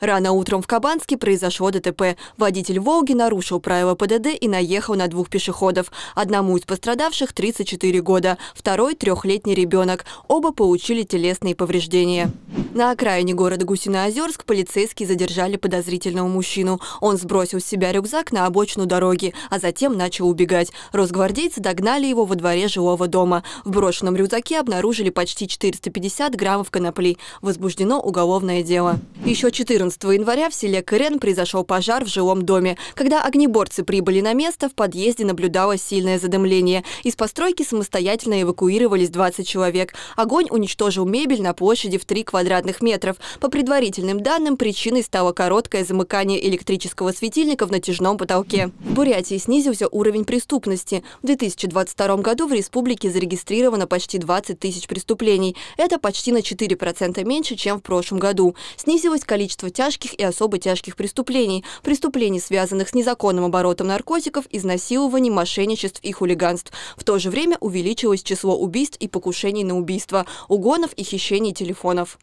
Рано утром в Кабанске произошло ДТП. Водитель «Волги» нарушил правила ПДД и наехал на двух пешеходов. Одному из пострадавших 34 года, второй – трехлетний ребенок. Оба получили телесные повреждения. На окраине города Гусиноозерск полицейские задержали подозрительного мужчину. Он сбросил с себя рюкзак на обочину дороги, а затем начал убегать. Росгвардейцы догнали его во дворе жилого дома. В брошенном рюкзаке обнаружили почти 450 граммов конопли. Возбуждено уголовное дело. Еще 14 11 января в селе Кырен произошел пожар в жилом доме. Когда огнеборцы прибыли на место, в подъезде наблюдалось сильное задымление. Из постройки самостоятельно эвакуировались 20 человек. Огонь уничтожил мебель на площади в 3 квадратных метров. По предварительным данным, причиной стало короткое замыкание электрического светильника в натяжном потолке. В Бурятии снизился уровень преступности. В 2022 году в республике зарегистрировано почти 20 тысяч преступлений. Это почти на 4% меньше, чем в прошлом году. Снизилось количество тяжких и особо тяжких преступлений, преступлений, связанных с незаконным оборотом наркотиков, изнасилований, мошенничеств и хулиганств. В то же время увеличилось число убийств и покушений на убийство, угонов и хищений телефонов.